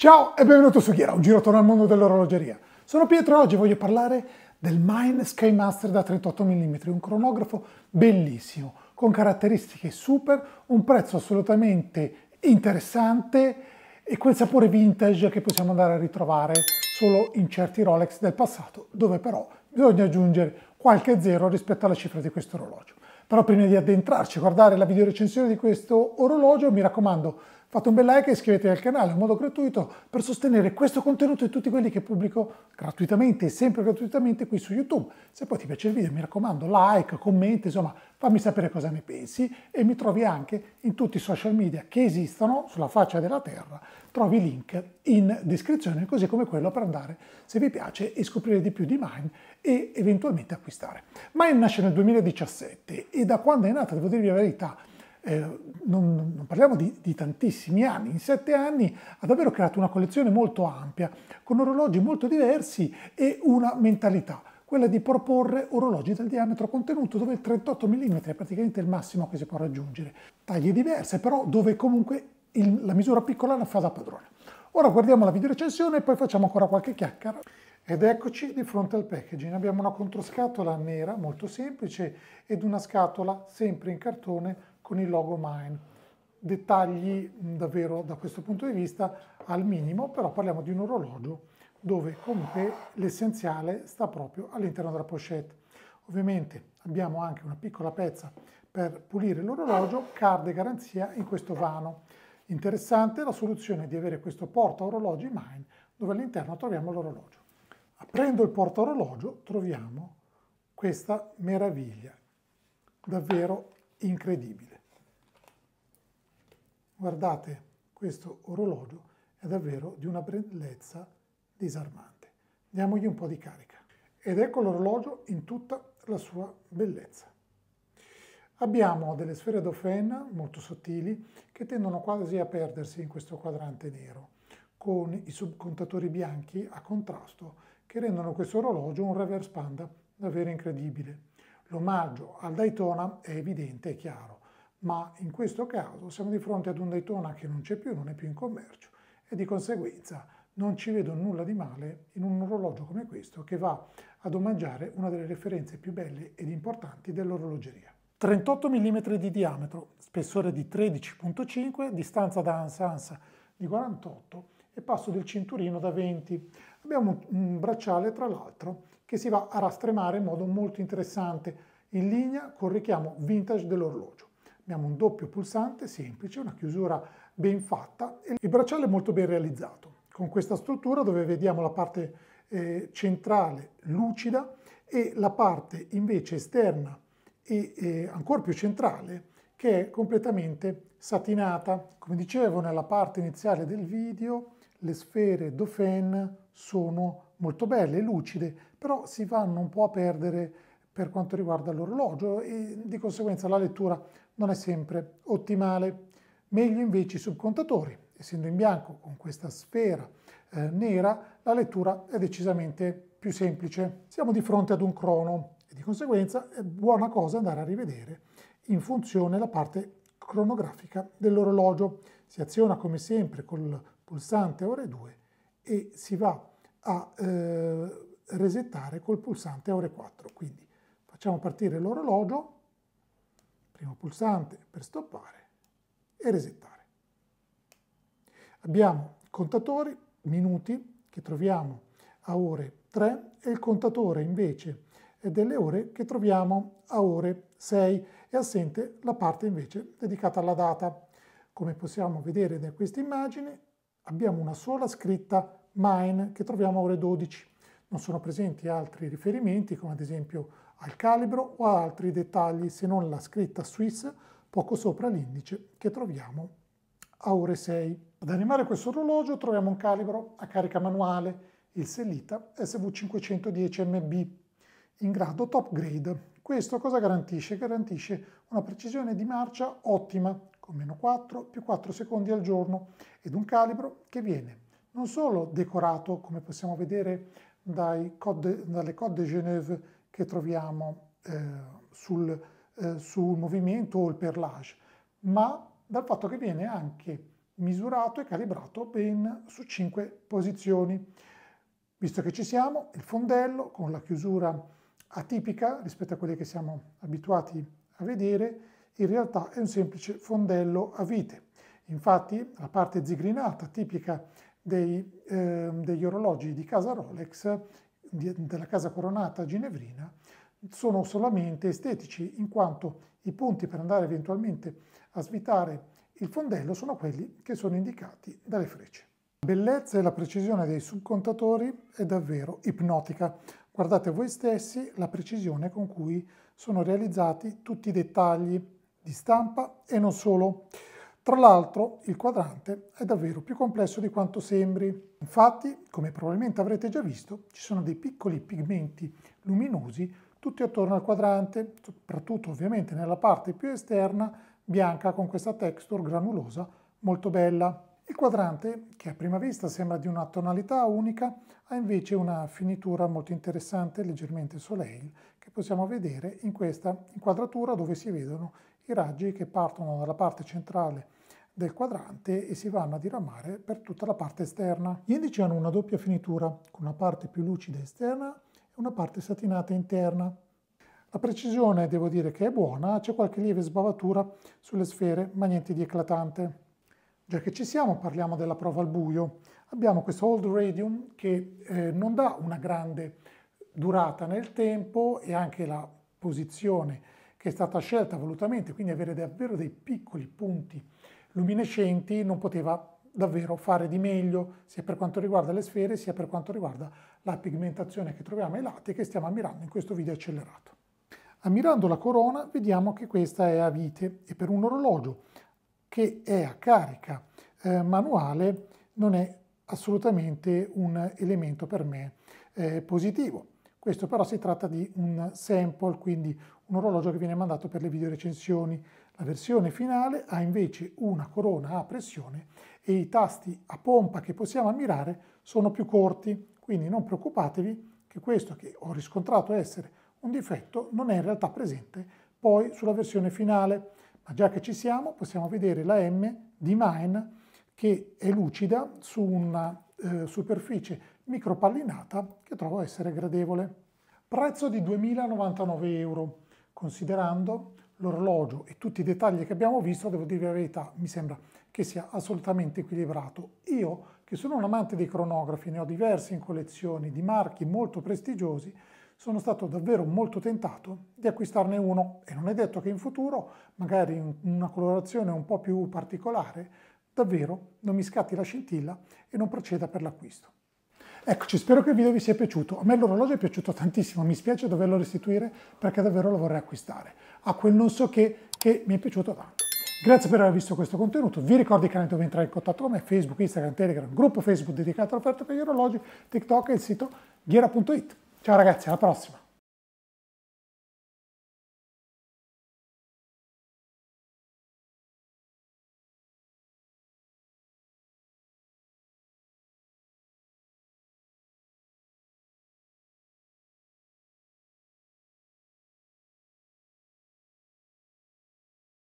Ciao e benvenuto su Ghiera, un giro attorno al mondo dell'orologeria. Sono Pietro e oggi voglio parlare del Mine Sky Master da 38 mm, un cronografo bellissimo, con caratteristiche super, un prezzo assolutamente interessante e quel sapore vintage che possiamo andare a ritrovare solo in certi Rolex del passato, dove però bisogna aggiungere qualche zero rispetto alla cifra di questo orologio. Però prima di addentrarci a guardare la videorecensione di questo orologio, mi raccomando, fate un bel like e iscrivetevi al canale in modo gratuito per sostenere questo contenuto e tutti quelli che pubblico gratuitamente e sempre gratuitamente qui su YouTube. Se poi ti piace il video mi raccomando like, commenti, insomma fammi sapere cosa ne pensi e mi trovi anche in tutti i social media che esistono sulla faccia della terra, trovi i link in descrizione così come quello per andare se vi piace e scoprire di più di Mine e eventualmente acquistare. Mine nasce nel 2017 e da quando è nata devo dirvi la verità eh, non, non, parliamo di, di, tantissimi anni, in sette anni ha davvero creato una collezione molto ampia, con orologi molto diversi e una mentalità, quella di proporre orologi dal diametro contenuto dove il 38 mm è praticamente il massimo che si può raggiungere, taglie diverse però dove comunque il, la misura piccola la fa da padrone. Ora guardiamo la videorecensione e poi facciamo ancora qualche chiacchiera. Ed eccoci di fronte al packaging. Abbiamo una controscatola nera molto semplice ed una scatola sempre in cartone con il logo Mine. Dettagli davvero da questo punto di vista al minimo, però parliamo di un orologio dove comunque l'essenziale sta proprio all'interno della pochette. Ovviamente abbiamo anche una piccola pezza per pulire l'orologio, card e garanzia in questo vano. Interessante la soluzione di avere questo porta orologi Mine dove all'interno troviamo l'orologio. Aprendo il porta orologio troviamo questa meraviglia, davvero incredibile. Guardate questo orologio, è davvero di una bellezza disarmante. Diamogli un po' di carica. Ed ecco l'orologio in tutta la sua bellezza. Abbiamo delle sfere d'offenna molto sottili che tendono quasi a perdersi in questo quadrante nero, con i subcontatori bianchi a contrasto che rendono questo orologio un reverse panda davvero incredibile. L'omaggio al Daytona è evidente e chiaro ma in questo caso siamo di fronte ad un Daytona che non c'è più, non è più in commercio e di conseguenza non ci vedo nulla di male in un orologio come questo che va ad omaggiare una delle referenze più belle ed importanti dell'orologeria. 38 mm di diametro, spessore di 13.5, distanza da Ansans di 48 e passo del cinturino da 20. Abbiamo un bracciale tra l'altro che si va a rastremare in modo molto interessante in linea col richiamo vintage dell'orologio. Abbiamo un doppio pulsante semplice, una chiusura ben fatta e il bracciale è molto ben realizzato con questa struttura dove vediamo la parte eh, centrale lucida e la parte invece esterna e eh, ancora più centrale che è completamente satinata. Come dicevo nella parte iniziale del video, le sfere Dauphin sono molto belle, lucide, però si vanno un po' a perdere per quanto riguarda l'orologio e di conseguenza la lettura non è sempre ottimale. Meglio invece i subcontatori, essendo in bianco con questa sfera eh, nera, la lettura è decisamente più semplice. Siamo di fronte ad un crono e di conseguenza è buona cosa andare a rivedere in funzione la parte cronografica dell'orologio. Si aziona come sempre col pulsante ore 2 e si va a eh, resettare col pulsante ore 4. Quindi facciamo partire l'orologio primo pulsante per stoppare e resettare. Abbiamo contatori, minuti, che troviamo a ore 3 e il contatore invece delle ore che troviamo a ore 6 e assente la parte invece dedicata alla data. Come possiamo vedere da questa immagine abbiamo una sola scritta mine che troviamo a ore 12. Non sono presenti altri riferimenti come ad esempio al calibro o ad altri dettagli se non la scritta Swiss poco sopra l'indice che troviamo a ore 6. Ad animare questo orologio troviamo un calibro a carica manuale, il Sellita SV510MB, in grado top grade. Questo cosa garantisce? Garantisce una precisione di marcia ottima, con meno 4 più 4 secondi al giorno, ed un calibro che viene non solo decorato, come possiamo vedere dai code, dalle Côte de Genève che troviamo eh, sul, eh, sul, movimento o il perlage, ma dal fatto che viene anche misurato e calibrato ben su 5 posizioni. Visto che ci siamo, il fondello con la chiusura atipica rispetto a quelle che siamo abituati a vedere, in realtà è un semplice fondello a vite. Infatti la parte zigrinata tipica dei, eh, degli orologi di casa Rolex della Casa Coronata Ginevrina sono solamente estetici, in quanto i punti per andare eventualmente a svitare il fondello sono quelli che sono indicati dalle frecce. La bellezza e la precisione dei subcontatori è davvero ipnotica. Guardate voi stessi la precisione con cui sono realizzati tutti i dettagli di stampa e non solo. Tra l'altro il quadrante è davvero più complesso di quanto sembri. Infatti, come probabilmente avrete già visto, ci sono dei piccoli pigmenti luminosi tutti attorno al quadrante, soprattutto ovviamente nella parte più esterna, bianca con questa texture granulosa molto bella. Il quadrante, che a prima vista sembra di una tonalità unica, ha invece una finitura molto interessante, leggermente soleil, che possiamo vedere in questa inquadratura dove si vedono i raggi che partono dalla parte centrale del quadrante e si vanno a diramare per tutta la parte esterna. Gli indici hanno una doppia finitura, con una parte più lucida esterna e una parte satinata interna. La precisione devo dire che è buona, c'è qualche lieve sbavatura sulle sfere, ma niente di eclatante. Già che ci siamo parliamo della prova al buio. Abbiamo questo Old Radium che eh, non dà una grande durata nel tempo e anche la posizione che è stata scelta volutamente, quindi avere davvero dei piccoli punti luminescenti non poteva davvero fare di meglio sia per quanto riguarda le sfere sia per quanto riguarda la pigmentazione che troviamo ai lati che stiamo ammirando in questo video accelerato. Ammirando la corona vediamo che questa è a vite e per un orologio che è a carica eh, manuale non è assolutamente un elemento per me eh, positivo. Questo però si tratta di un sample, quindi un orologio che viene mandato per le videorecensioni, la versione finale ha invece una corona a pressione e i tasti a pompa che possiamo ammirare sono più corti, quindi non preoccupatevi che questo che ho riscontrato essere un difetto non è in realtà presente poi sulla versione finale, ma già che ci siamo possiamo vedere la M di Mine che è lucida su una eh, superficie micropallinata che trovo essere gradevole. Prezzo di 2.099 euro, considerando l'orologio e tutti i dettagli che abbiamo visto, devo dirvi la verità, mi sembra che sia assolutamente equilibrato. Io, che sono un amante dei cronografi, ne ho diversi in collezione di marchi molto prestigiosi, sono stato davvero molto tentato di acquistarne uno e non è detto che in futuro, magari in una colorazione un po' più particolare, davvero non mi scatti la scintilla e non proceda per l'acquisto. Eccoci, spero che il video vi sia piaciuto. A me l'orologio è piaciuto tantissimo, mi spiace doverlo restituire perché davvero lo vorrei acquistare. A quel non so che, che mi è piaciuto tanto. Grazie per aver visto questo contenuto, vi ricordo i canali dove entrare in contatto con me, Facebook, Instagram, Telegram, gruppo Facebook dedicato all'offerta per gli orologi, TikTok e il sito ghiera.it. Ciao ragazzi, alla prossima!